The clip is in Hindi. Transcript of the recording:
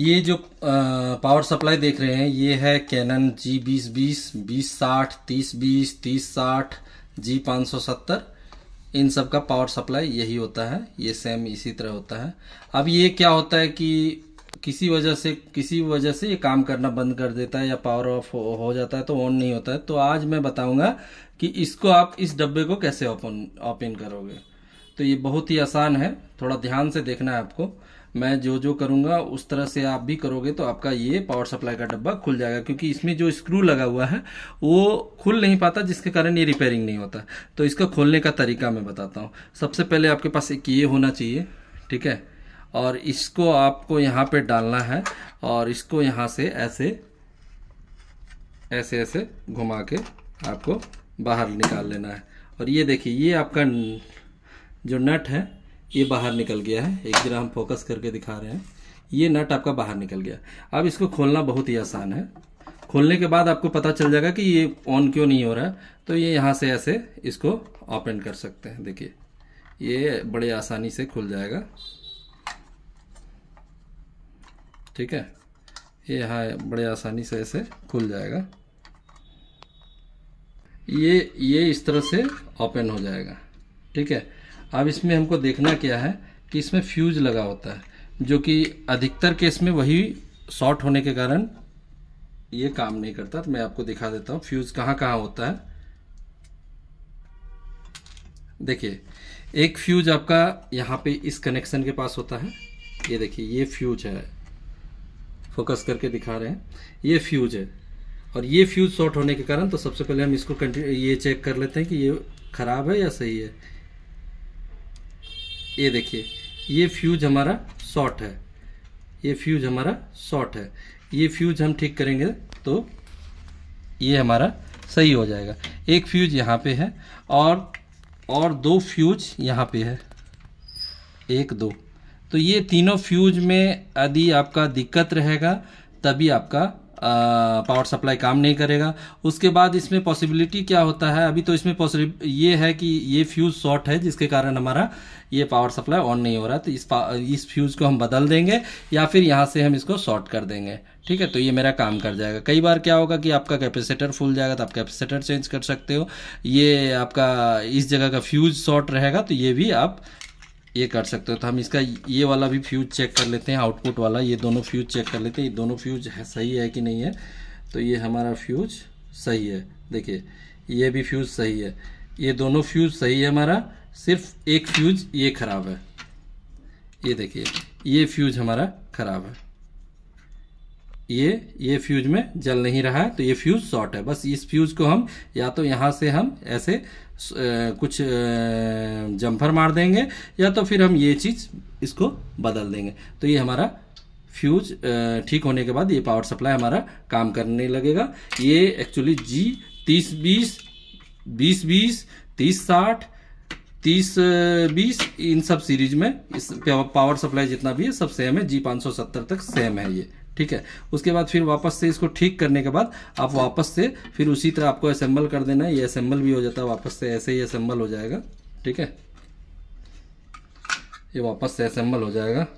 ये जो पावर सप्लाई देख रहे हैं ये है कैनन जी बीस बीस बीस साठ तीस बीस तीस साठ जी पाँच सौ सत्तर इन सब का पावर सप्लाई यही होता है ये सेम इसी तरह होता है अब ये क्या होता है कि किसी वजह से किसी वजह से ये काम करना बंद कर देता है या पावर ऑफ हो जाता है तो ऑन नहीं होता है तो आज मैं बताऊंगा कि इसको आप इस डब्बे को कैसे ओपन ओपन करोगे तो ये बहुत ही आसान है थोड़ा ध्यान से देखना है आपको मैं जो जो करूँगा उस तरह से आप भी करोगे तो आपका ये पावर सप्लाई का डब्बा खुल जाएगा क्योंकि इसमें जो स्क्रू लगा हुआ है वो खुल नहीं पाता जिसके कारण ये रिपेयरिंग नहीं होता तो इसका खोलने का तरीका मैं बताता हूँ सबसे पहले आपके पास एक ये होना चाहिए ठीक है और इसको आपको यहाँ पे डालना है और इसको यहाँ से ऐसे ऐसे ऐसे घुमा के आपको बाहर निकाल लेना है और ये देखिए ये आपका जो नट है ये बाहर निकल गया है एक जरा हम फोकस करके दिखा रहे हैं ये नट आपका बाहर निकल गया अब इसको खोलना बहुत ही आसान है खोलने के बाद आपको पता चल जाएगा कि ये ऑन क्यों नहीं हो रहा है तो ये यहाँ से ऐसे इसको ओपन कर सकते हैं देखिए ये बड़े आसानी से खुल जाएगा ठीक है ये यहाँ बड़े आसानी से ऐसे खुल जाएगा ये ये इस तरह से ओपन हो जाएगा ठीक है अब इसमें हमको देखना क्या है कि इसमें फ्यूज लगा होता है जो कि अधिकतर केस में वही शॉर्ट होने के कारण ये काम नहीं करता तो मैं आपको दिखा देता हूँ फ्यूज कहाँ कहाँ होता है देखिए एक फ्यूज आपका यहाँ पे इस कनेक्शन के पास होता है ये देखिए ये फ्यूज है फोकस करके दिखा रहे हैं ये फ्यूज है और ये फ्यूज शॉर्ट होने के कारण तो सबसे पहले हम इसको ये चेक कर लेते हैं कि ये खराब है या सही है ये देखिए ये फ्यूज हमारा शॉर्ट है ये फ्यूज हमारा शॉर्ट है ये फ्यूज हम ठीक करेंगे तो ये हमारा सही हो जाएगा एक फ्यूज यहाँ पे है और और दो फ्यूज यहाँ पे है एक दो तो ये तीनों फ्यूज में यदि आपका दिक्कत रहेगा तभी आपका पावर सप्लाई काम नहीं करेगा उसके बाद इसमें पॉसिबिलिटी क्या होता है अभी तो इसमें ये है कि ये फ्यूज शॉर्ट है जिसके कारण हमारा ये पावर सप्लाई ऑन नहीं हो रहा तो इस इस फ्यूज को हम बदल देंगे या फिर यहाँ से हम इसको शॉर्ट कर देंगे ठीक है तो ये मेरा काम कर जाएगा कई बार क्या होगा कि आपका कैपेसिटर फुल जाएगा तो आप कैपेसिटर चेंज कर सकते हो ये आपका इस जगह का फ्यूज शॉर्ट रहेगा तो ये भी आप ये कर सकते हो तो हम इसका ये वाला भी फ्यूज चेक कर लेते हैं आउटपुट वाला ये दोनों फ्यूज चेक कर लेते हैं ये दोनों फ्यूज है, सही है कि नहीं है तो ये हमारा फ्यूज सही है देखिए ये भी फ्यूज सही है ये दोनों फ्यूज सही है हमारा सिर्फ एक फ्यूज ये खराब है ये देखिए ये फ्यूज हमारा खराब है ये ये फ्यूज में जल नहीं रहा है तो ये फ्यूज शॉर्ट है बस इस फ्यूज को हम या तो यहाँ से हम ऐसे आ, कुछ आ, जम्फर मार देंगे या तो फिर हम ये चीज़ इसको बदल देंगे तो ये हमारा फ्यूज ठीक होने के बाद ये पावर सप्लाई हमारा काम करने लगेगा ये एक्चुअली जी तीस बीस बीस बीस तीस साठ तीस बीस इन सब सीरीज में इस पावर सप्लाई जितना भी है सब सेम है जी पाँच सौ सत्तर तक सेम है ये ठीक है उसके बाद फिर वापस से इसको ठीक करने के बाद आप वापस से फिर उसी तरह आपको असेंबल कर देना है ये असेंबल भी हो जाता है वापस से ऐसे ही असेंबल हो जाएगा ठीक है ये वापस से असेंबल हो जाएगा